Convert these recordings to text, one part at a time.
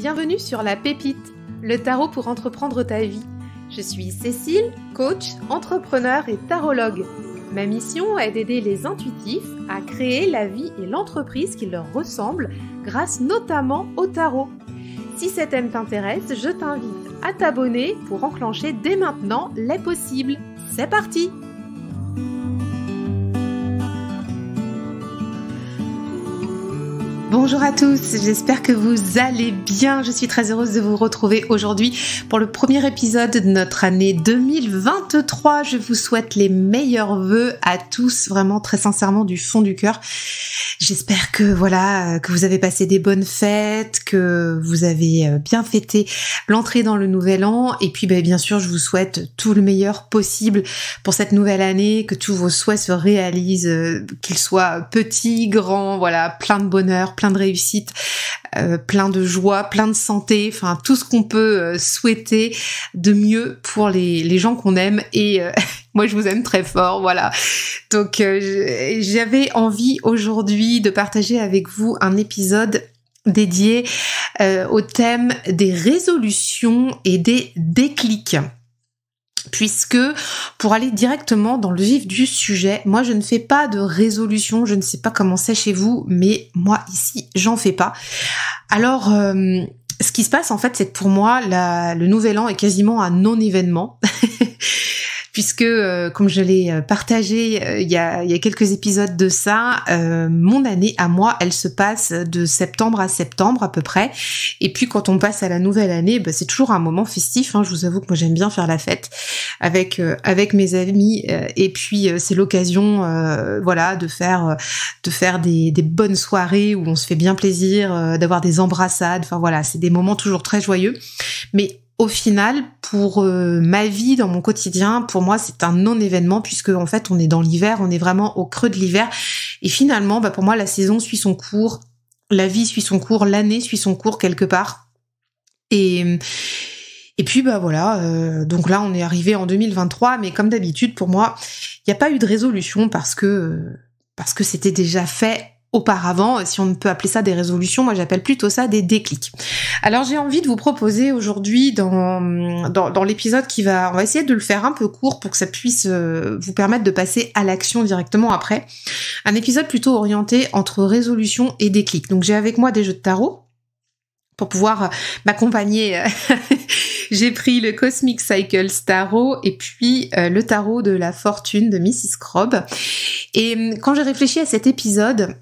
Bienvenue sur La Pépite, le tarot pour entreprendre ta vie. Je suis Cécile, coach, entrepreneur et tarologue. Ma mission est d'aider les intuitifs à créer la vie et l'entreprise qui leur ressemblent grâce notamment au tarot. Si cet thème t'intéresse, je t'invite à t'abonner pour enclencher dès maintenant les possibles. C'est parti! Bonjour à tous, j'espère que vous allez bien. Je suis très heureuse de vous retrouver aujourd'hui pour le premier épisode de notre année 2023. Je vous souhaite les meilleurs vœux à tous, vraiment très sincèrement du fond du cœur. J'espère que voilà, que vous avez passé des bonnes fêtes, que vous avez euh, bien fêté l'entrée dans le nouvel an. Et puis ben, bien sûr, je vous souhaite tout le meilleur possible pour cette nouvelle année, que tous vos souhaits se réalisent, euh, qu'ils soient petits, grands, voilà, plein de bonheur plein de réussite, euh, plein de joie, plein de santé, enfin tout ce qu'on peut euh, souhaiter de mieux pour les, gens qu'on aime et euh, moi je vous aime très fort, voilà. Donc j'avais envie aujourd'hui de partager avec vous un épisode dédié au thème des résolutions et des déclics puisque pour aller directement dans le vif du sujet, moi je ne fais pas de résolution, je ne sais pas comment c'est chez vous, mais moi ici j'en fais pas. Alors euh, ce qui se passe en fait c'est que pour moi le nouvel an est quasiment un non-événement. puisque, euh, comme je l'ai euh, partagé euh, il, y a, quelques épisodes de ça, mon année à moi, elle se passe de septembre à septembre à peu près. Et puis quand on passe à la nouvelle année, bah, c'est toujours un moment festif. Hein. Je vous avoue que moi j'aime bien faire la fête avec avec mes amis. et puis c'est l'occasion, voilà, de faire de faire des, des, bonnes soirées où on se fait bien plaisir, d'avoir des embrassades. Enfin voilà, c'est des moments toujours très joyeux. Mais au final, pour euh, ma vie dans mon quotidien, pour moi, c'est un non-événement puisque en fait, on est dans l'hiver, on est vraiment au creux de l'hiver. Et finalement, bah, pour moi, la saison suit son cours, la vie suit son cours, l'année suit son cours quelque part. Et et puis bah voilà, euh, donc là, on est arrivé en 2023, mais comme d'habitude, pour moi, il n'y a pas eu de résolution parce que parce que c'était déjà fait auparavant, si on ne peut appeler ça des résolutions, moi j'appelle plutôt ça des déclics. Alors j'ai envie de vous proposer aujourd'hui dans, dans, l'épisode qui va, on va essayer de le faire un peu court pour que ça puisse euh, vous permettre de passer à l'action directement après, un épisode plutôt orienté entre résolution et déclic. Donc j'ai avec moi des jeux de tarot pour pouvoir euh, m'accompagner. Euh, j'ai pris le Cosmic Cycles Tarot et puis le tarot de la fortune de Mrs. Crob. Et hum, quand j'ai réfléchi à cet épisode,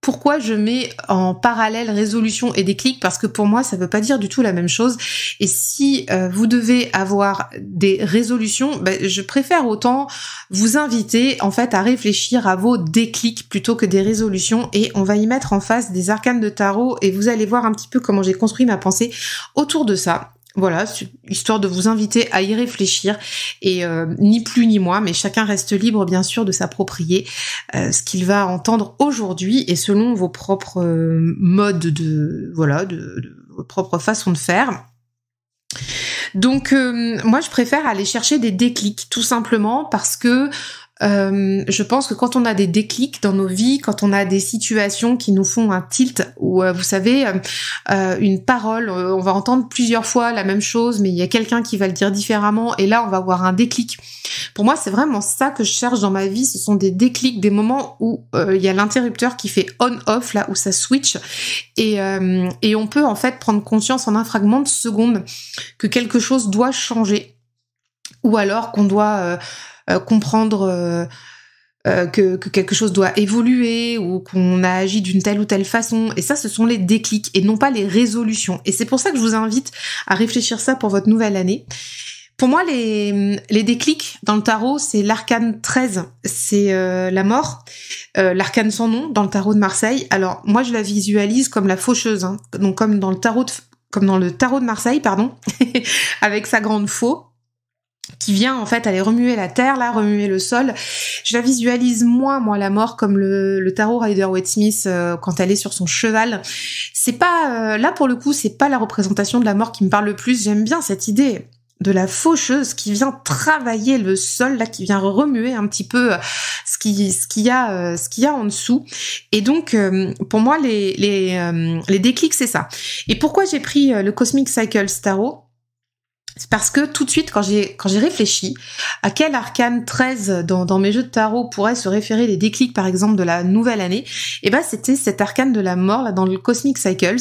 pourquoi je mets en parallèle résolution et déclic parce que pour moi ça veut pas dire du tout la même chose et si euh, vous devez avoir des résolutions ben, je préfère autant vous inviter en fait à réfléchir à vos déclics plutôt que des résolutions et on va y mettre en face des arcanes de tarot et vous allez voir un petit peu comment j'ai construit ma pensée autour de ça voilà, histoire de vous inviter à y réfléchir et euh, ni plus ni moins, mais chacun reste libre bien sûr de s'approprier euh, ce qu'il va entendre aujourd'hui et selon vos propres euh, modes de voilà, de, de, vos propres façons de faire. Donc moi je préfère aller chercher des déclics tout simplement parce que euh, je pense que quand on a des déclics dans nos vies, quand on a des situations qui nous font un tilt, ou euh, vous savez, euh, euh une parole, on va entendre plusieurs fois la même chose, mais il y a quelqu'un qui va le dire différemment, et là on va avoir un déclic. Pour moi, c'est vraiment ça que je cherche dans ma vie, ce sont des déclics, des moments où il y a l'interrupteur qui fait on-off, là où ça switch, et, et on peut en fait prendre conscience en un fragment de seconde que quelque chose doit changer, ou alors qu'on doit euh, comprendre euh, euh, que, quelque chose doit évoluer ou qu'on a agi d'une telle ou telle façon. Et ça, ce sont les déclics et non pas les résolutions. Et c'est pour ça que je vous invite à réfléchir ça pour votre nouvelle année. Pour moi, les, les déclics dans le tarot, c'est l'arcane 13, c'est la mort, l'arcane sans nom dans le tarot de Marseille. Alors moi, je la visualise comme la faucheuse, hein, donc comme dans le tarot de, comme dans le tarot de Marseille, pardon, avec sa grande faux qui vient en fait aller remuer la terre, là, remuer le sol. Je la visualise moi, moi, la mort comme le, tarot Rider Waite Smith euh, quand elle est sur son cheval. C'est pas euh, là pour le coup, c'est pas la représentation de la mort qui me parle le plus. J'aime bien cette idée de la faucheuse qui vient travailler le sol là qui vient remuer un petit peu euh, ce qui ce qu'il y a ce qu'il a en dessous et donc pour moi les les, les déclics c'est ça et pourquoi j'ai pris le Cosmic Cycle tarot c'est parce que tout de suite, quand j'ai, quand j'ai réfléchi à quel arcane 13 dans, mes jeux de tarot pourrait se référer les déclics, par exemple, de la nouvelle année, et eh ben c'était cet arcane de la mort, là, dans le Cosmic Cycles,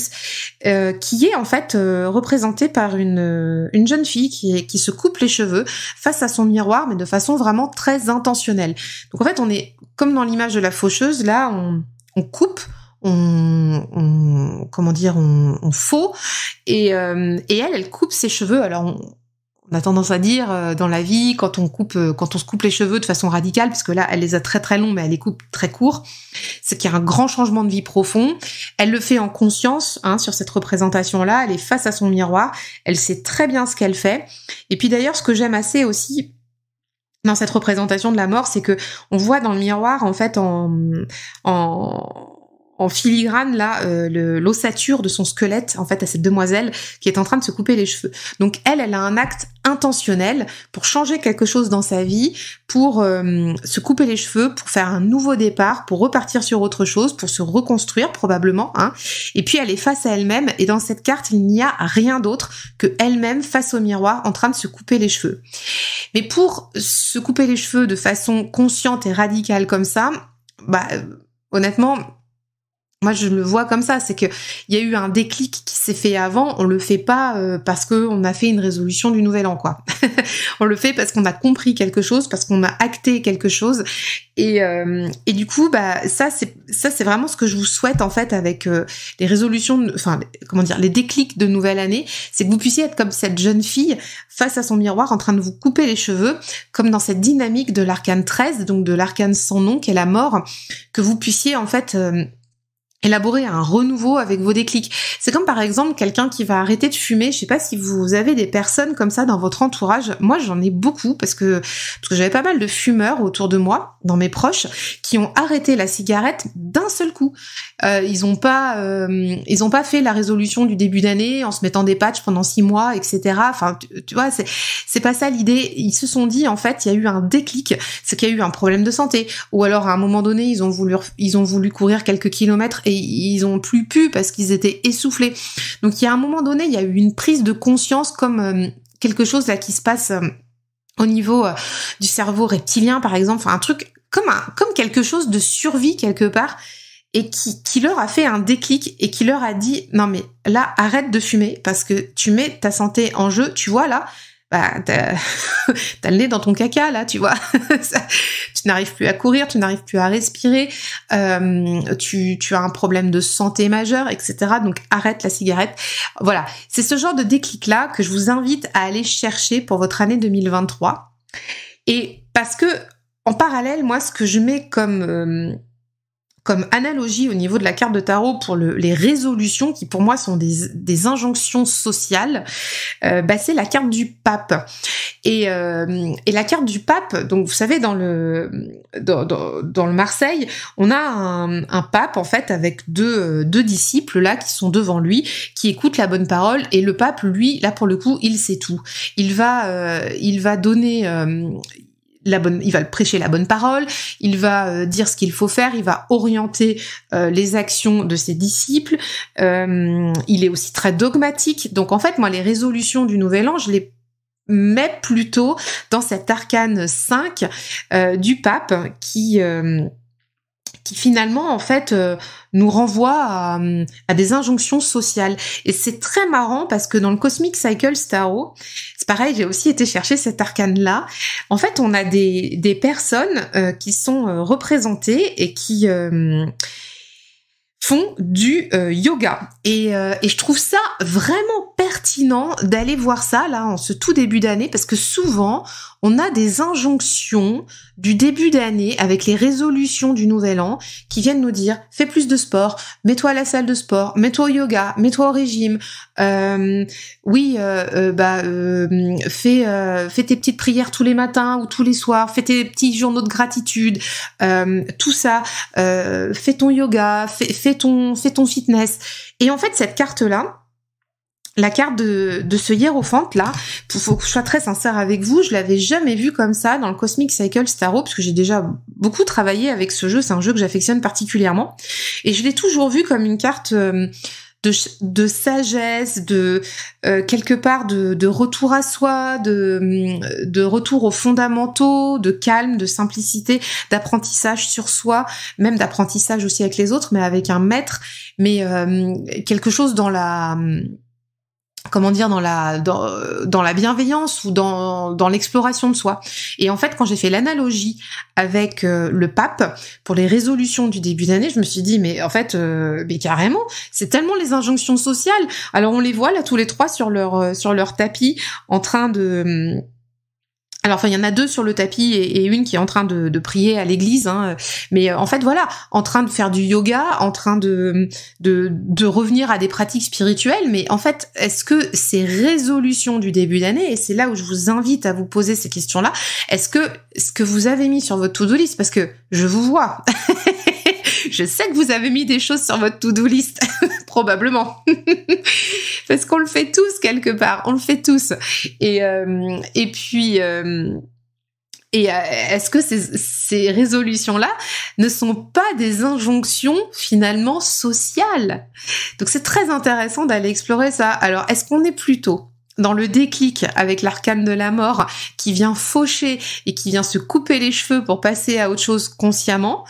euh, qui est en fait euh, représenté par une, une jeune fille qui, qui se coupe les cheveux face à son miroir, mais de façon vraiment très intentionnelle. Donc en fait, on est, comme dans l'image de la faucheuse, là, on, on coupe on, comment dire, on, on Et, euh, et elle, elle coupe ses cheveux. Alors on, a tendance à dire euh, dans la vie quand on coupe euh, quand on se coupe les cheveux de façon radicale parce que là elle les a très très longs mais elle les coupe très courts c'est qu'il y a un grand changement de vie profond elle le fait en conscience hein, sur cette représentation là elle est face à son miroir elle sait très bien ce qu'elle fait et puis d'ailleurs ce que j'aime assez aussi dans cette représentation de la mort c'est que on voit dans le miroir en fait en, en en filigrane là euh, l'ossature de son squelette en fait à cette demoiselle qui est en train de se couper les cheveux. Donc elle, elle a un acte intentionnel pour changer quelque chose dans sa vie, pour euh, se couper les cheveux, pour faire un nouveau départ, pour repartir sur autre chose, pour se reconstruire probablement. Hein. Et puis elle est face à elle-même et dans cette carte il n'y a rien d'autre que elle-même face au miroir en train de se couper les cheveux. Mais pour se couper les cheveux de façon consciente et radicale comme ça, bah euh, honnêtement moi, je le vois comme ça, c'est que il y a eu un déclic qui s'est fait avant. On le fait pas euh, parce parce on a fait une résolution du nouvel an, quoi. on le fait parce qu'on a compris quelque chose, parce qu'on a acté quelque chose. Et, euh, et du coup, bah ça, c'est ça, c'est vraiment ce que je vous souhaite en fait avec euh, les résolutions, enfin comment dire, les déclics de nouvelle année, c'est que vous puissiez être comme cette jeune fille face à son miroir, en train de vous couper les cheveux, comme dans cette dynamique de l'arcane 13, donc de l'arcane sans nom, qui est la mort, que vous puissiez en fait élaborer un renouveau avec vos déclics. C'est comme par exemple quelqu'un qui va arrêter de fumer. Je sais pas si vous avez des personnes comme ça dans votre entourage. Moi, j'en ai beaucoup parce que parce que j'avais pas mal de fumeurs autour de moi, dans mes proches, qui ont arrêté la cigarette d'un seul coup. Euh, ils ont pas euh, ils ont pas fait la résolution du début d'année en se mettant des patchs pendant six mois, etc. Enfin, tu, tu vois, c'est c'est pas ça l'idée. Ils se sont dit en fait, il y a eu un déclic, c'est qu'il y a eu un problème de santé, ou alors à un moment donné, ils ont voulu ils ont voulu courir quelques kilomètres et ils ont plus pu parce qu'ils étaient essoufflés. Donc il y a un moment donné, il y a eu une prise de conscience comme euh, quelque chose là qui se passe euh, au niveau euh, du cerveau reptilien par exemple, enfin un truc comme comme quelque chose de survie quelque part et qui, qui leur a fait un déclic et qui leur a dit non mais là arrête de fumer parce que tu mets ta santé en jeu, tu vois là, bah, t'as, le nez dans ton caca là, tu vois. tu n'arrives plus à courir, tu n'arrives plus à respirer, euh, tu, tu as un problème de santé majeur, etc. Donc arrête la cigarette. Voilà, c'est ce genre de déclic là que je vous invite à aller chercher pour votre année 2023. Et parce que en parallèle, moi, ce que je mets comme euh, comme analogie au niveau de la carte de tarot pour les résolutions, qui pour moi sont des, injonctions sociales, euh, bah, c'est la carte du pape. Euh, et, la carte du pape, donc vous savez, dans le, dans, le Marseille, on a un, pape en fait avec euh, deux, disciples là qui sont devant lui, qui écoutent la bonne parole, et le pape, lui, là pour le coup, il sait tout. Il va, il va donner bonne, il va prêcher la bonne parole, il va euh, dire ce qu'il faut faire, il va orienter euh, les actions de ses disciples. Euh, il est aussi très dogmatique. Donc en fait, moi, les résolutions du Nouvel An, je les mets plutôt dans cet arcane 5 du pape qui qui finalement en fait euh, nous renvoie à, des injonctions sociales. Et c'est très marrant parce que dans le Cosmic Cycle Staro, c'est pareil, j'ai aussi été chercher cet arcane-là. En fait, on a des, des personnes euh, qui sont euh, représentées et qui font du yoga. Et, et je trouve ça vraiment pertinent d'aller voir ça là en ce tout début d'année parce que souvent on a des injonctions du début d'année avec les résolutions du nouvel an qui viennent nous dire fais plus de sport, mets-toi à la salle de sport, mets-toi au yoga, mets-toi au régime, euh, oui euh, euh, bah fais fais tes petites prières tous les matins ou tous les soirs, fais tes petits journaux de gratitude, tout ça, fais ton yoga, fais, fais ton fais ton fitness et en fait cette carte là la carte de, de ce hiérophante là, pour, faut que je sois très sincère avec vous, je l'avais jamais vue comme ça dans le Cosmic Cycle Starro, parce que j'ai déjà beaucoup travaillé avec ce jeu, c'est un jeu que j'affectionne particulièrement, et je l'ai toujours vu comme une carte euh, de, de, sagesse, de euh, quelque part de, de, retour à soi, de, euh, de retour aux fondamentaux, de calme, de simplicité, d'apprentissage sur soi, même d'apprentissage aussi avec les autres, mais avec un maître, mais quelque chose dans la comment dire dans la dans, dans la bienveillance ou dans, dans l'exploration de soi. Et en fait, quand j'ai fait l'analogie avec euh, le pape pour les résolutions du début d'année, je me suis dit mais en fait euh, mais carrément, c'est tellement les injonctions sociales. Alors on les voit là tous les trois sur leur euh, sur leur tapis en train de hum, alors, enfin, il y en a deux sur le tapis et, une qui est en train de, prier à l'église. Hein. Mais euh, en fait, voilà, en train de faire du yoga, en train de, de, revenir à des pratiques spirituelles. Mais en fait, est-ce que ces résolutions du début d'année, et c'est là où je vous invite à vous poser ces questions-là, est-ce que ce que vous avez mis sur votre to-do list, parce que je vous vois, je sais que vous avez mis des choses sur votre to-do list, probablement. Parce qu'on le fait tous quelque part, on le fait tous. Et, euh, et puis, euh, euh, et euh, est-ce que ces, résolutions-là ne sont pas des injonctions finalement sociales Donc c'est très intéressant d'aller explorer ça. Alors est-ce qu'on est plutôt dans le déclic avec l'arcane de la mort qui vient faucher et qui vient se couper les cheveux pour passer à autre chose consciemment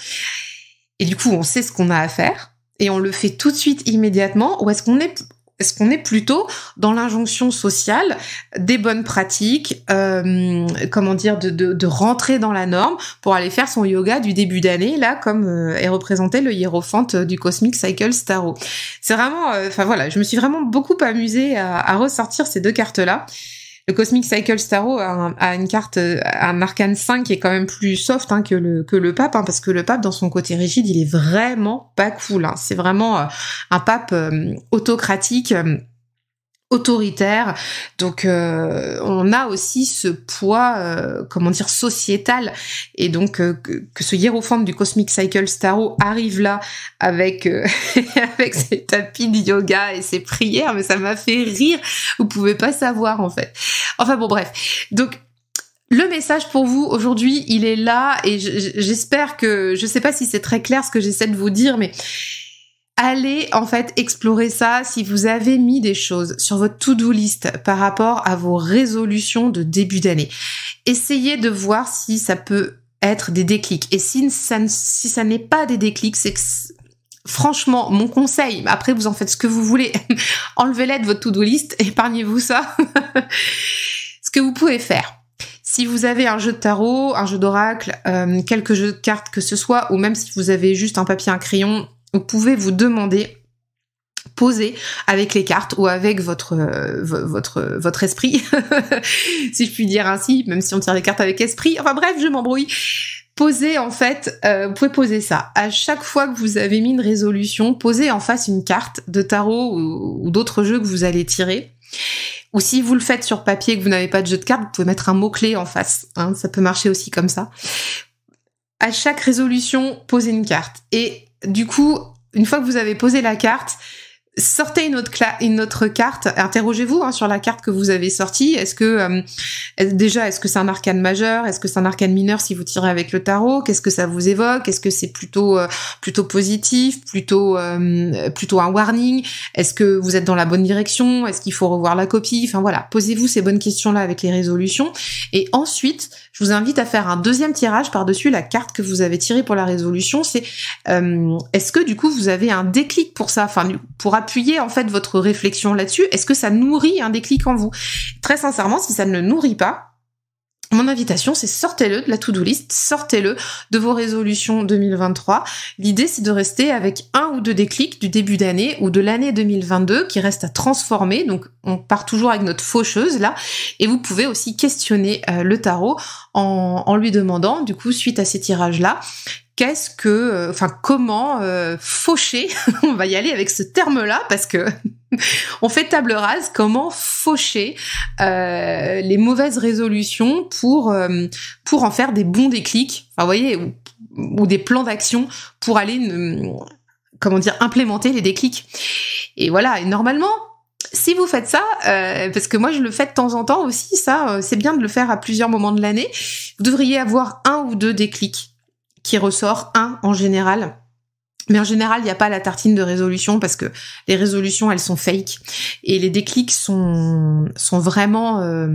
Et du coup on sait ce qu'on a à faire et on le fait tout de suite immédiatement ou est-ce qu'on est est-ce qu'on est plutôt dans l'injonction sociale des bonnes pratiques, euh, comment dire, de, rentrer dans la norme pour aller faire son yoga du début d'année, là, comme euh, est représenté le hiérophante euh, du Cosmic Cycle Starro C'est vraiment, enfin voilà, je me suis vraiment beaucoup amusée à, à ressortir ces deux cartes-là. Le Cosmic Cycle Starro a, une carte, un arcane 5 qui est quand même plus soft hein, que, le, que le pape, hein, parce que le pape, dans son côté rigide, il est vraiment pas cool. Hein. C'est vraiment euh, un pape euh, autocratique. Euh, autoritaire. Donc euh, on a aussi ce poids, euh, comment dire, sociétal. Et donc euh, que, ce hiérophante du Cosmic Cycle Staro arrive là avec, avec ses tapis de yoga et ses prières, mais ça m'a fait rire. Vous pouvez pas savoir en fait. Enfin bon bref. Donc le message pour vous aujourd'hui, il est là et j'espère que, je sais pas si c'est très clair ce que j'essaie de vous dire, mais allez en fait explorer ça si vous avez mis des choses sur votre to-do list par rapport à vos résolutions de début d'année. Essayez de voir si ça peut être des déclics. Et si ça, si ça n'est pas des déclics, c'est que franchement, mon conseil, après vous en faites ce que vous voulez, enlevez-les de votre to-do list, épargnez-vous ça. ce que vous pouvez faire, si vous avez un jeu de tarot, un jeu d'oracle, euh, quelques jeux de cartes que ce soit, ou même si vous avez juste un papier, un crayon, vous pouvez vous demander poser avec les cartes ou avec votre euh, votre votre esprit si je puis dire ainsi même si on tire les cartes avec esprit enfin bref je m'embrouille Posez en fait, euh, vous pouvez poser ça. À chaque fois que vous avez mis une résolution, posez en face une carte de tarot ou, d'autres jeux que vous allez tirer. Ou si vous le faites sur papier et que vous n'avez pas de jeu de cartes, vous pouvez mettre un mot-clé en face. Hein. ça peut marcher aussi comme ça. À chaque résolution, posez une carte. Et du coup, une fois que vous avez posé la carte, sortez une autre, carte, interrogez-vous hein, sur la carte que vous avez sortie. Est-ce que euh, déjà, est-ce que c'est un arcane majeur, est-ce que c'est un arcane mineur si vous tirez avec le tarot Qu'est-ce que ça vous évoque Est-ce que c'est plutôt euh, plutôt positif, plutôt euh, plutôt un warning Est-ce que vous êtes dans la bonne direction Est-ce qu'il faut revoir la copie Enfin voilà, posez-vous ces bonnes questions-là avec les résolutions. Et ensuite, je vous invite à faire un deuxième tirage par-dessus la carte que vous avez tirée pour la résolution. C'est est-ce que du coup vous avez un déclic pour ça Enfin pour Appuyez en fait votre réflexion là-dessus Est-ce que ça nourrit un déclic en vous Très sincèrement, si ça ne le nourrit pas, mon invitation, c'est sortez-le de la to-do list, sortez-le de vos résolutions 2023. L'idée, c'est de rester avec un ou deux déclics du début d'année ou de l'année 2022 qui reste à transformer. Donc, on part toujours avec notre faucheuse là. Et vous pouvez aussi questionner euh, le tarot en, en, lui demandant, du coup, suite à ces tirages-là, qu'est-ce que, euh, enfin, comment euh, faucher On va y aller avec ce terme-là parce que on fait table rase. Comment faucher euh, les mauvaises résolutions pour pour en faire des bons déclics, enfin, vous voyez, ou, des plans d'action pour aller, comment dire, implémenter les déclics. Et voilà. Et normalement, si vous faites ça, parce que moi je le fais de temps en temps aussi, ça c'est bien de le faire à plusieurs moments de l'année, vous devriez avoir un ou deux déclics qui ressort, un en général. Mais en général, il n'y a pas la tartine de résolution parce que les résolutions, elles sont fake. Et les déclics sont, sont vraiment, euh,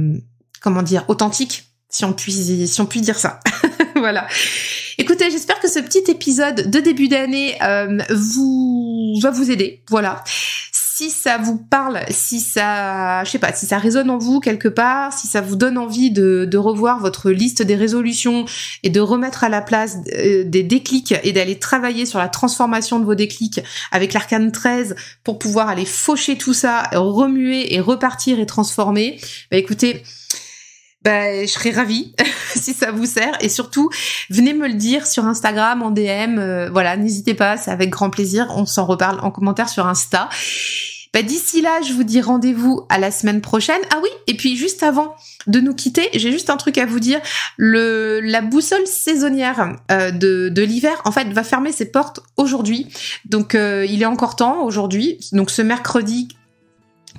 comment dire, authentiques, si on puisse si on dire ça. voilà. Écoutez, j'espère que ce petit épisode de début d'année euh, vous va vous aider. Voilà si ça vous parle, si ça, je sais pas, si ça résonne en vous quelque part, si ça vous donne envie de, revoir votre liste des résolutions et de remettre à la place euh, des déclics et d'aller travailler sur la transformation de vos déclics avec l'arcane 13 pour pouvoir aller faucher tout ça, remuer et repartir et transformer, bah écoutez, bah, je serais ravie si ça vous sert. Et surtout, venez me le dire sur Instagram, en DM. Euh, voilà, n'hésitez pas, c'est avec grand plaisir. On s'en reparle en commentaire sur Insta. Bah, D'ici là, je vous dis rendez-vous à la semaine prochaine. Ah oui, et puis juste avant de nous quitter, j'ai juste un truc à vous dire. Le, la boussole saisonnière euh, de, de l'hiver, en fait, va fermer ses portes aujourd'hui. Donc, euh, il est encore temps aujourd'hui. Donc, ce mercredi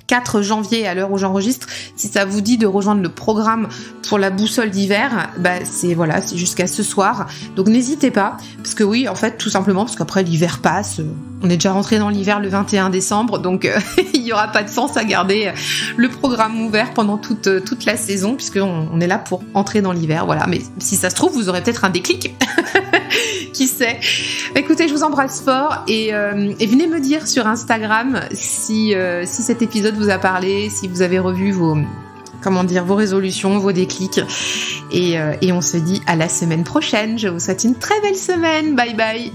4 janvier à l'heure où j'enregistre. Si ça vous dit de rejoindre le programme pour la boussole d'hiver, bah c'est voilà, c'est jusqu'à ce soir. Donc n'hésitez pas, parce que oui, en fait, tout simplement, parce qu'après l'hiver passe. On est déjà rentré dans l'hiver le 21 décembre, donc euh, il n'y aura pas de sens à garder le programme ouvert pendant toute, euh, toute la saison, puisqu'on on est là pour entrer dans l'hiver. Voilà, mais si ça se trouve, vous aurez peut-être un déclic. qui sait. Écoutez, je vous embrasse fort et, euh, venez me dire sur Instagram euh, si, cet épisode vous a parlé, si vous avez revu vos, comment dire, vos résolutions, vos déclics. Et, euh, et on se dit à la semaine prochaine. Je vous souhaite une très belle semaine. Bye bye.